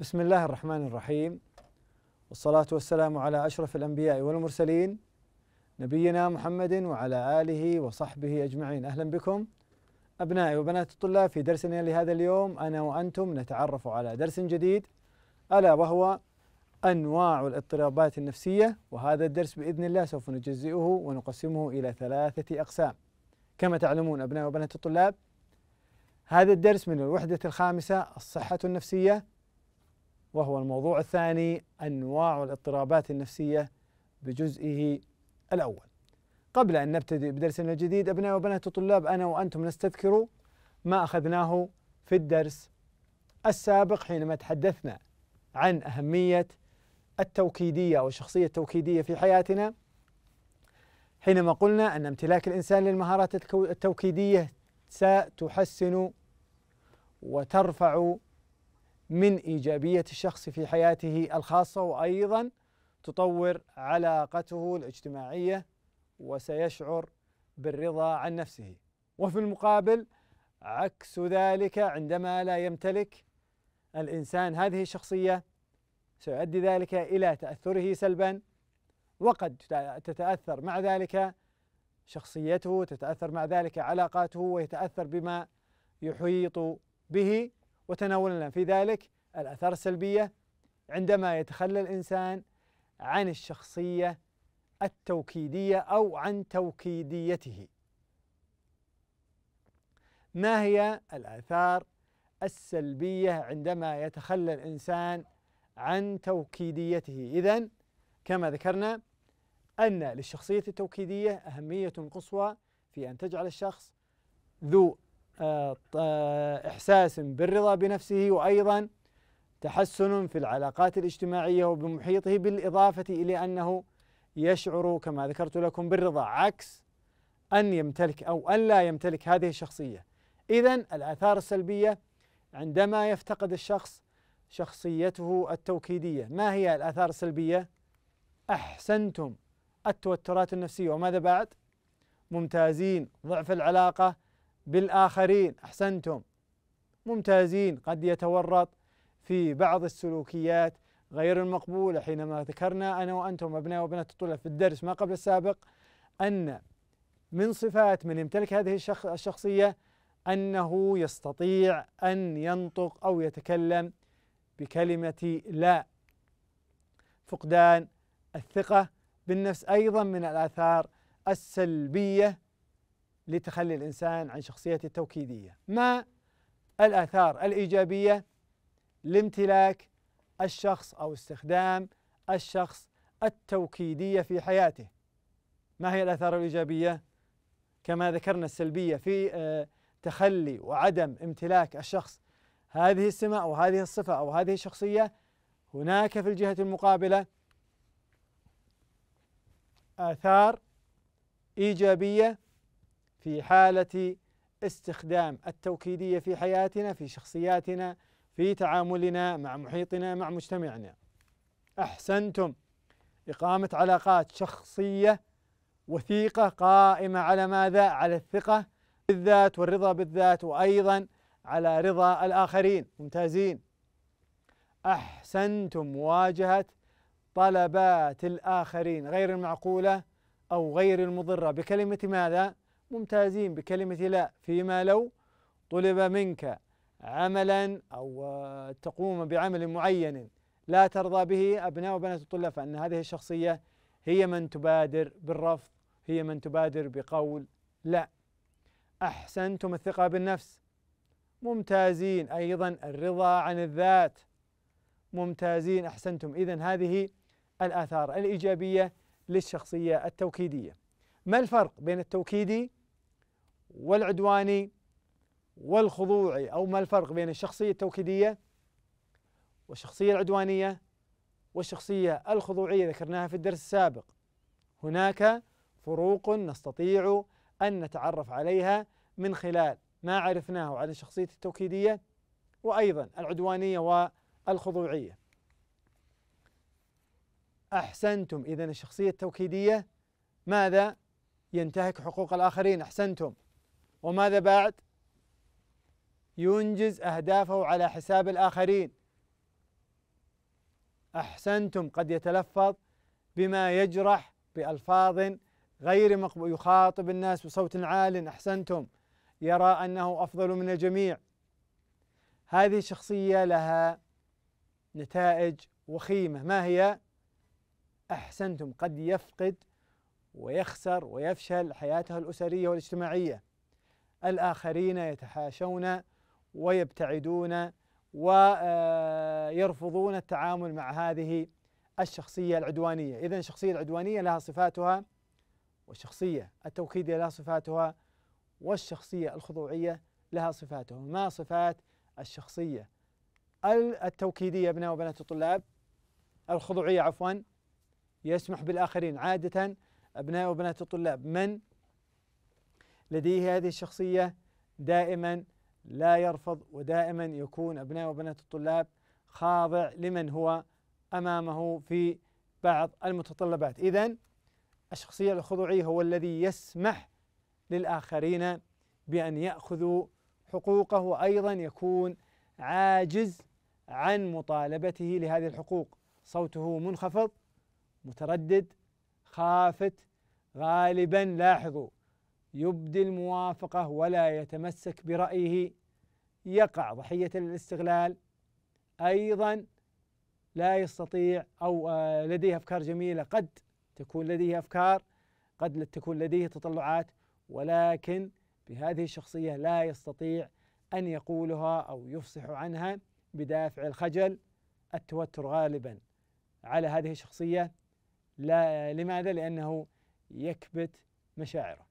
بسم الله الرحمن الرحيم والصلاة والسلام على أشرف الأنبياء والمرسلين نبينا محمد وعلى آله وصحبه أجمعين أهلا بكم أبنائي وبنات الطلاب في درسنا لهذا اليوم أنا وأنتم نتعرف على درس جديد ألا وهو أنواع الاضطرابات النفسية وهذا الدرس بإذن الله سوف نجزئه ونقسمه إلى ثلاثة أقسام كما تعلمون أبنائي وبنات الطلاب هذا الدرس من الوحدة الخامسة الصحة النفسية وهو الموضوع الثاني انواع الاضطرابات النفسيه بجزئه الاول. قبل ان نبتدئ بدرسنا الجديد ابناء وبنات الطلاب انا وانتم نستذكر ما اخذناه في الدرس السابق حينما تحدثنا عن اهميه التوكيديه او الشخصيه التوكيديه في حياتنا حينما قلنا ان امتلاك الانسان للمهارات التوكيديه ستحسن وترفع من إيجابية الشخص في حياته الخاصة وأيضا تطور علاقته الاجتماعية وسيشعر بالرضا عن نفسه وفي المقابل عكس ذلك عندما لا يمتلك الإنسان هذه الشخصية سيؤدي ذلك إلى تأثره سلبا وقد تتأثر مع ذلك شخصيته تتأثر مع ذلك علاقاته ويتأثر بما يحيط به وتناولنا في ذلك الآثار السلبية عندما يتخلى الإنسان عن الشخصية التوكيدية أو عن توكيديته ما هي الآثار السلبية عندما يتخلى الإنسان عن توكيديته إذا كما ذكرنا أن للشخصية التوكيدية أهمية قصوى في أن تجعل الشخص ذو آه، آه، إحساس بالرضا بنفسه وأيضا تحسن في العلاقات الاجتماعية وبمحيطه بالإضافة إلى أنه يشعر كما ذكرت لكم بالرضا عكس أن يمتلك أو أن لا يمتلك هذه الشخصية إذا الآثار السلبية عندما يفتقد الشخص شخصيته التوكيدية ما هي الآثار السلبية؟ أحسنتم التوترات النفسية وماذا بعد؟ ممتازين ضعف العلاقة بالآخرين أحسنتم ممتازين قد يتورط في بعض السلوكيات غير المقبولة حينما ذكرنا أنا وأنتم أبناء وبنات الطلاب في الدرس ما قبل السابق أن من صفات من يمتلك هذه الشخصية أنه يستطيع أن ينطق أو يتكلم بكلمة لا فقدان الثقة بالنفس أيضا من الآثار السلبية لتخلي الانسان عن شخصيته التوكيديه ما الاثار الايجابيه لامتلاك الشخص او استخدام الشخص التوكيديه في حياته ما هي الاثار الايجابيه كما ذكرنا السلبيه في آه، تخلي وعدم امتلاك الشخص هذه السمه او هذه الصفه او هذه الشخصيه هناك في الجهه المقابله اثار ايجابيه في حالة استخدام التوكيدية في حياتنا في شخصياتنا في تعاملنا مع محيطنا مع مجتمعنا أحسنتم إقامة علاقات شخصية وثيقة قائمة على ماذا؟ على الثقة بالذات والرضا بالذات وأيضا على رضا الآخرين ممتازين أحسنتم مواجهة طلبات الآخرين غير المعقولة أو غير المضرة بكلمة ماذا؟ ممتازين بكلمة لا فيما لو طلب منك عملا أو تقوم بعمل معين لا ترضى به أبناء وبنات الطلاب فأن هذه الشخصية هي من تبادر بالرفض هي من تبادر بقول لا أحسنتم الثقة بالنفس ممتازين أيضا الرضا عن الذات ممتازين أحسنتم إذا هذه الآثار الإيجابية للشخصية التوكيدية ما الفرق بين التوكيدي والعدواني والخضوعي أو ما الفرق بين الشخصية التوكيدية والشخصية العدوانية والشخصية الخضوعية ذكرناها في الدرس السابق هناك فروق نستطيع أن نتعرف عليها من خلال ما عرفناه عن الشخصية التوكيدية وأيضا العدوانية والخضوعية أحسنتم إذا الشخصية التوكيدية ماذا ينتهك حقوق الآخرين أحسنتم وماذا بعد؟ ينجز أهدافه على حساب الآخرين أحسنتم قد يتلفظ بما يجرح بألفاظ غير مقبول يخاطب الناس بصوت عال أحسنتم يرى أنه أفضل من الجميع هذه الشخصية لها نتائج وخيمة ما هي؟ أحسنتم قد يفقد ويخسر ويفشل حياته الأسرية والاجتماعية الآخرين يتحاشون ويبتعدون ويرفضون آه، التعامل مع هذه الشخصية العدوانية إذا الشخصية العدوانية لها صفاتها والشخصية التوكيدية لها صفاتها والشخصية الخضوعية لها صفاتها ما صفات الشخصية التوكيدية أبناء وبنات الطلاب الخضوعية عفوا يسمح بالآخرين عادة أبناء وبنات الطلاب من لديه هذه الشخصية دائما لا يرفض ودائما يكون أبناء وبنات الطلاب خاضع لمن هو أمامه في بعض المتطلبات إذا الشخصية الخضوعية هو الذي يسمح للآخرين بأن يأخذوا حقوقه وأيضا يكون عاجز عن مطالبته لهذه الحقوق صوته منخفض متردد خافت غالبا لاحظوا يبدي الموافقة ولا يتمسك برأيه يقع ضحية الاستغلال أيضا لا يستطيع أو آه، لديه أفكار جميلة قد تكون لديه أفكار قد تكون لديه تطلعات ولكن بهذه الشخصية لا يستطيع أن يقولها أو يفصح عنها بدافع الخجل التوتر غالبا على هذه الشخصية لا لماذا؟ لأنه يكبت مشاعره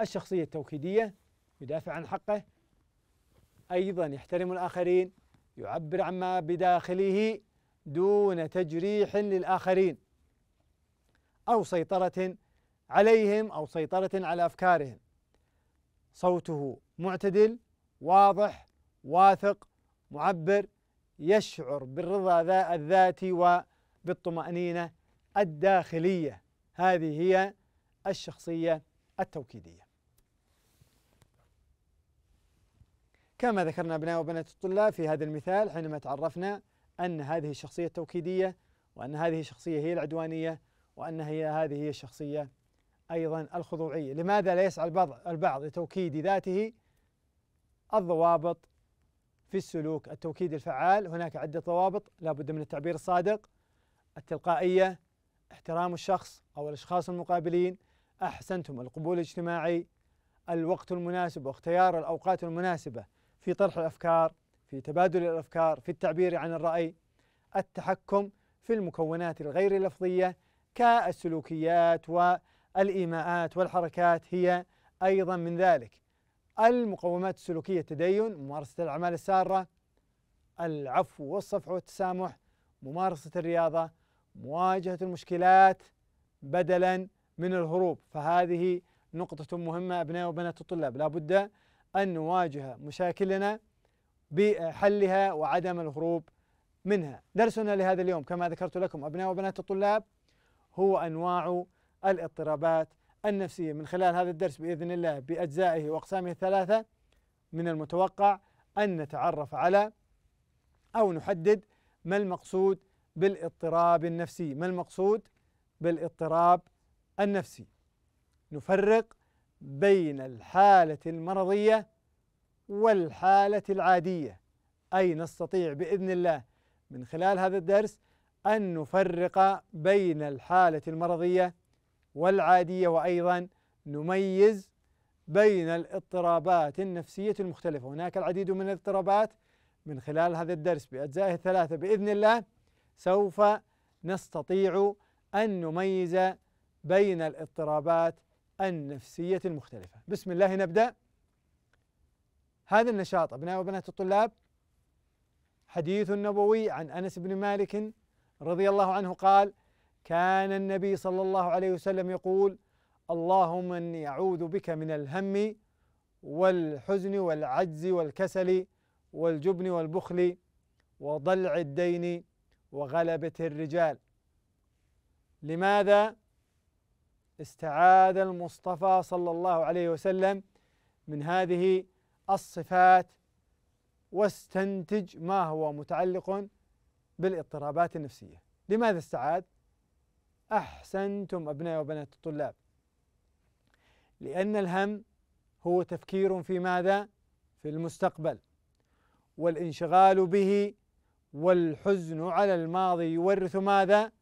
الشخصية التوكيدية يدافع عن حقه أيضا يحترم الآخرين يعبر عما بداخله دون تجريح للآخرين أو سيطرة عليهم أو سيطرة على أفكارهم صوته معتدل واضح واثق معبر يشعر بالرضا الذاتي وبالطمأنينة الداخلية هذه هي الشخصية التوكيدية كما ذكرنا أبناء وبنات الطلاب في هذا المثال حينما تعرفنا أن هذه الشخصية التوكيدية وأن هذه الشخصية هي العدوانية وأن هي هذه هي الشخصية أيضا الخضوعية لماذا لا يسعى البعض, البعض لتوكيد ذاته الضوابط في السلوك التوكيد الفعال هناك عدة ضوابط لابد من التعبير الصادق التلقائية احترام الشخص أو الأشخاص المقابلين أحسنتم القبول الاجتماعي الوقت المناسب واختيار الأوقات المناسبة في طرح الأفكار في تبادل الأفكار في التعبير عن الرأي التحكم في المكونات الغير لفظية كالسلوكيات والإيماءات والحركات هي أيضا من ذلك المقومات السلوكية التدين ممارسة الأعمال السارة العفو والصفح والتسامح ممارسة الرياضة مواجهة المشكلات بدلا من الهروب فهذه نقطة مهمة أبناء وبنات الطلاب لا بد أن نواجه مشاكلنا بحلها وعدم الهروب منها درسنا لهذا اليوم كما ذكرت لكم أبناء وبنات الطلاب هو أنواع الاضطرابات النفسية من خلال هذا الدرس بإذن الله بأجزائه وأقسامه الثلاثة من المتوقع أن نتعرف على أو نحدد ما المقصود بالاضطراب النفسي ما المقصود بالاضطراب النفسي نفرق بين الحالة المرضية والحالة العادية أي نستطيع بإذن الله من خلال هذا الدرس أن نفرق بين الحالة المرضية والعادية وأيضا نميز بين الاضطرابات النفسية المختلفة هناك العديد من الاضطرابات من خلال هذا الدرس بأجزائه الثلاثة بإذن الله سوف نستطيع أن نميز بين الاضطرابات النفسية المختلفة بسم الله نبدأ هذا النشاط أبناء وبنات الطلاب حديث نبوي عن أنس بن مالك رضي الله عنه قال كان النبي صلى الله عليه وسلم يقول اللهم اني اعوذ بك من الهم والحزن والعجز والكسل والجبن والبخل وضلع الدين وغلبه الرجال لماذا استعاذ المصطفى صلى الله عليه وسلم من هذه الصفات واستنتج ما هو متعلق بالاضطرابات النفسية لماذا استعاد؟ أحسنتم أبناء وبنات الطلاب لأن الهم هو تفكير في ماذا؟ في المستقبل والانشغال به والحزن على الماضي يورث ماذا؟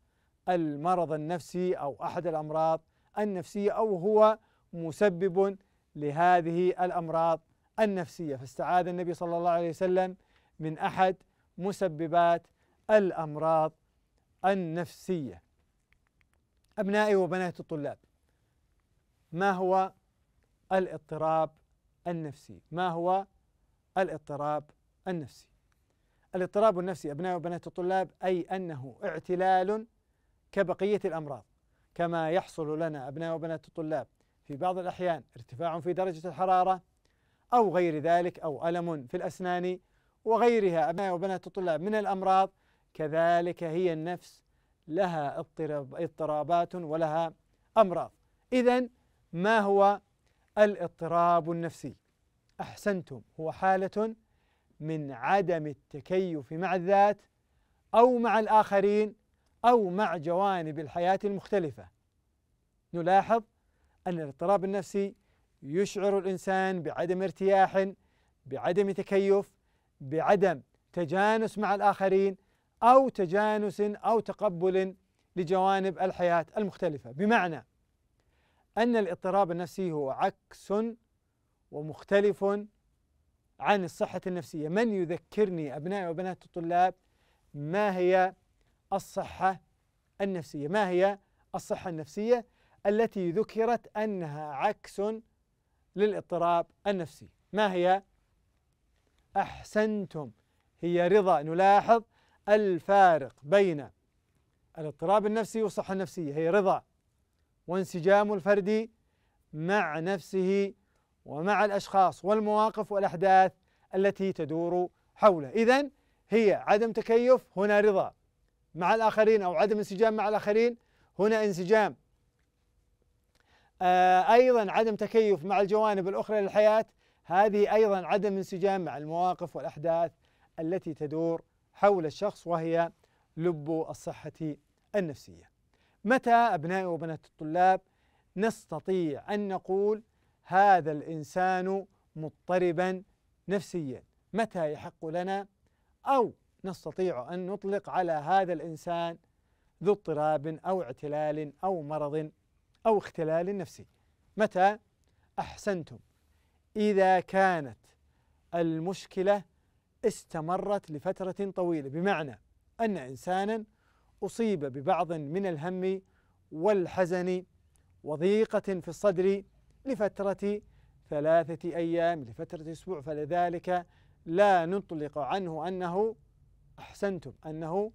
المرض النفسي أو أحد الأمراض النفسية أو هو مسبب لهذه الأمراض النفسية فاستعاذ النبي صلى الله عليه وسلم من أحد مسببات الأمراض النفسية أبنائي وبنات الطلاب ما هو الاضطراب النفسي ما هو الاضطراب النفسي الاضطراب النفسي أبنائي وبنات الطلاب أي أنه اعتلال كبقية الأمراض كما يحصل لنا أبناء وبنات الطلاب في بعض الأحيان ارتفاع في درجة الحرارة أو غير ذلك أو ألم في الأسنان وغيرها أبناء وبنات الطلاب من الأمراض كذلك هي النفس لها اضطرابات ولها أمراض إذا ما هو الاضطراب النفسي أحسنتم هو حالة من عدم التكيف مع الذات أو مع الآخرين أو مع جوانب الحياة المختلفة نلاحظ أن الاضطراب النفسي يشعر الإنسان بعدم ارتياح بعدم تكيف بعدم تجانس مع الآخرين أو تجانس أو تقبل لجوانب الحياة المختلفة بمعنى أن الاضطراب النفسي هو عكس ومختلف عن الصحة النفسية من يذكرني أبنائي وبنات الطلاب ما هي الصحة النفسية ما هي الصحة النفسية التي ذكرت أنها عكس للاضطراب النفسي ما هي أحسنتم هي رضا نلاحظ الفارق بين الاضطراب النفسي والصحة النفسية هي رضا وانسجام الفرد مع نفسه ومع الأشخاص والمواقف والأحداث التي تدور حوله إذا هي عدم تكيف هنا رضا مع الآخرين أو عدم انسجام مع الآخرين هنا انسجام آه، أيضا عدم تكيف مع الجوانب الأخرى للحياة هذه أيضا عدم انسجام مع المواقف والأحداث التي تدور حول الشخص وهي لب الصحة النفسية متى أبنائي وبنات الطلاب نستطيع أن نقول هذا الإنسان مضطربا نفسيا متى يحق لنا أو نستطيع أن نطلق على هذا الإنسان ذو اضطراب أو اعتلال أو مرض أو اختلال نفسي متى أحسنتم إذا كانت المشكلة استمرت لفترة طويلة بمعنى أن إنسانا أصيب ببعض من الهم والحزن وضيقة في الصدر لفترة ثلاثة أيام لفترة أسبوع فلذلك لا نطلق عنه أنه أحسنتم أنه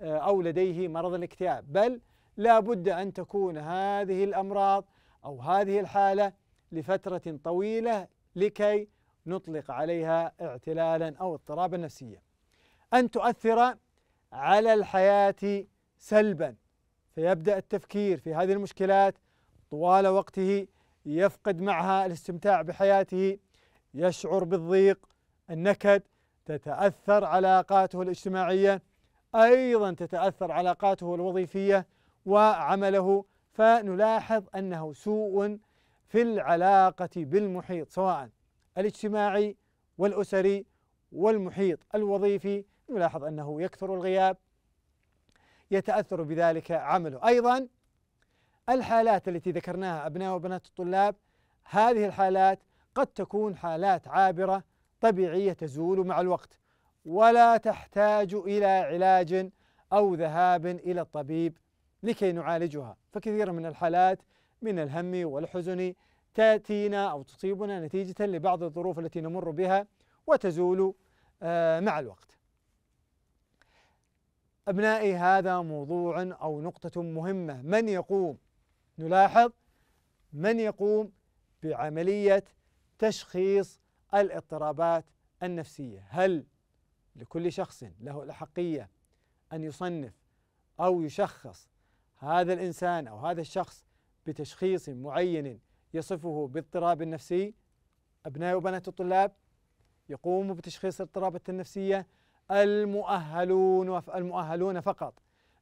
آه، أو لديه مرض الاكتئاب بل لا بد أن تكون هذه الأمراض أو هذه الحالة لفترة طويلة لكي نطلق عليها اعتلالا أو اضطرابا نفسيا أن تؤثر على الحياة سلبا فيبدأ التفكير في هذه المشكلات طوال وقته يفقد معها الاستمتاع بحياته يشعر بالضيق النكد تتأثر علاقاته الاجتماعية أيضا تتأثر علاقاته الوظيفية وعمله فنلاحظ أنه سوء في العلاقة بالمحيط سواء الاجتماعي والأسري والمحيط الوظيفي نلاحظ أنه يكثر الغياب يتأثر بذلك عمله أيضا الحالات التي ذكرناها أبناء وبنات الطلاب هذه الحالات قد تكون حالات عابرة طبيعية تزول مع الوقت ولا تحتاج إلى علاج أو ذهاب إلى الطبيب لكي نعالجها فكثير من الحالات من الهم والحزن تأتينا أو تصيبنا نتيجة لبعض الظروف التي نمر بها وتزول آه، مع الوقت أبنائي هذا موضوع أو نقطة مهمة من يقوم نلاحظ من يقوم بعملية تشخيص الاضطرابات النفسية هل لكل شخص له الأحقية أن يصنف أو يشخص هذا الإنسان أو هذا الشخص بتشخيص معين يصفه باضطراب نفسي أبناء وبنات الطلاب يقوم بتشخيص الاضطرابات النفسية المؤهلون المؤهلون فقط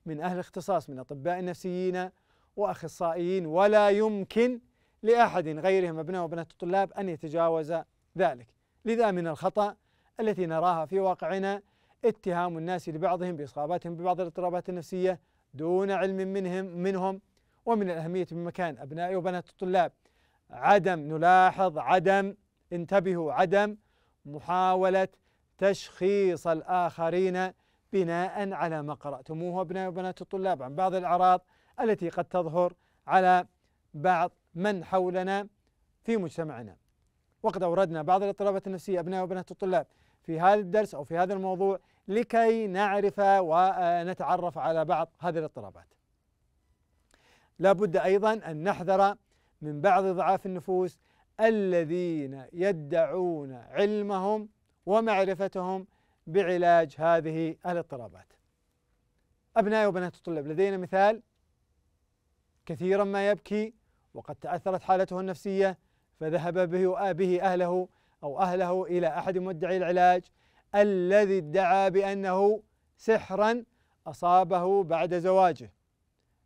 من أهل اختصاص من أطباء نفسيين وأخصائيين ولا يمكن لأحد غيرهم أبناء وبنات الطلاب أن يتجاوز ذلك لذا من الخطأ التي نراها في واقعنا اتهام الناس لبعضهم باصاباتهم ببعض الاضطرابات النفسيه دون علم منهم منهم ومن الاهميه من مكان ابناء وبنات الطلاب عدم نلاحظ عدم انتبهوا عدم محاوله تشخيص الاخرين بناء على ما قراتموه ابناء وبنات الطلاب عن بعض الاعراض التي قد تظهر على بعض من حولنا في مجتمعنا وقد أوردنا بعض الاضطرابات النفسية أبناء وبنات الطلاب في هذا الدرس أو في هذا الموضوع لكي نعرف ونتعرف على بعض هذه الاضطرابات لا بد أيضا أن نحذر من بعض ضعاف النفوس الذين يدعون علمهم ومعرفتهم بعلاج هذه الاضطرابات أبناء وبنات الطلاب لدينا مثال كثيرا ما يبكي وقد تأثرت حالته النفسية فذهب به به أهله أو أهله إلى أحد مدعي العلاج الذي ادعى بأنه سحرا أصابه بعد زواجه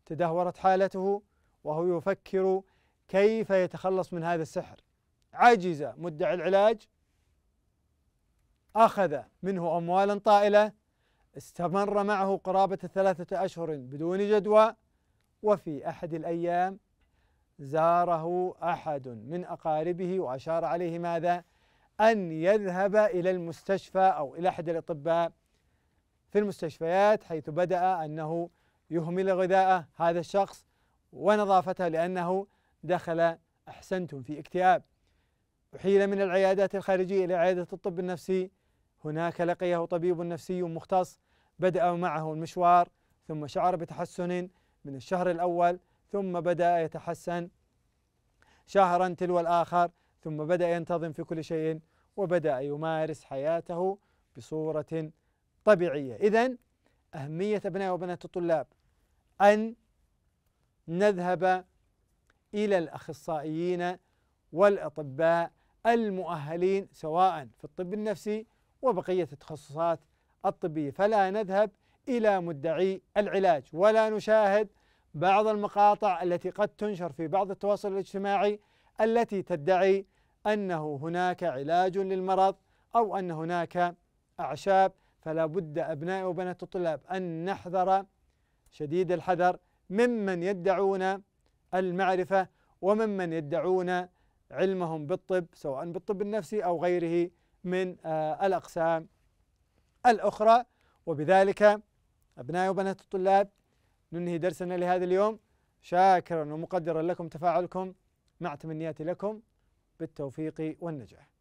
تدهورت حالته وهو يفكر كيف يتخلص من هذا السحر عجز مدعي العلاج أخذ منه أموالا طائلة استمر معه قرابة ثلاثة أشهر بدون جدوى وفي أحد الأيام زاره احد من اقاربه واشار عليه ماذا؟ ان يذهب الى المستشفى او الى احد الاطباء في المستشفيات حيث بدأ انه يهمل غذاءه هذا الشخص ونظافته لانه دخل احسنتم في اكتئاب أحيل من العيادات الخارجية إلى عيادة الطب النفسي هناك لقيه طبيب نفسي مختص بدأ معه المشوار ثم شعر بتحسن من الشهر الأول ثم بدأ يتحسن شهرا تلو الآخر ثم بدأ ينتظم في كل شيء وبدأ يمارس حياته بصورة طبيعية إذا أهمية أبناء وبنات الطلاب أن نذهب إلى الأخصائيين والأطباء المؤهلين سواء في الطب النفسي وبقية التخصصات الطبية فلا نذهب إلى مدعي العلاج ولا نشاهد بعض المقاطع التي قد تنشر في بعض التواصل الاجتماعي التي تدعي انه هناك علاج للمرض او ان هناك اعشاب فلا بد ابناء وبنات الطلاب ان نحذر شديد الحذر ممن يدعون المعرفه وممن يدعون علمهم بالطب سواء بالطب النفسي او غيره من آه، الاقسام الاخرى وبذلك ابناء وبنات الطلاب ننهي درسنا لهذا اليوم شاكرا ومقدرا لكم تفاعلكم مع تمنياتي لكم بالتوفيق والنجاح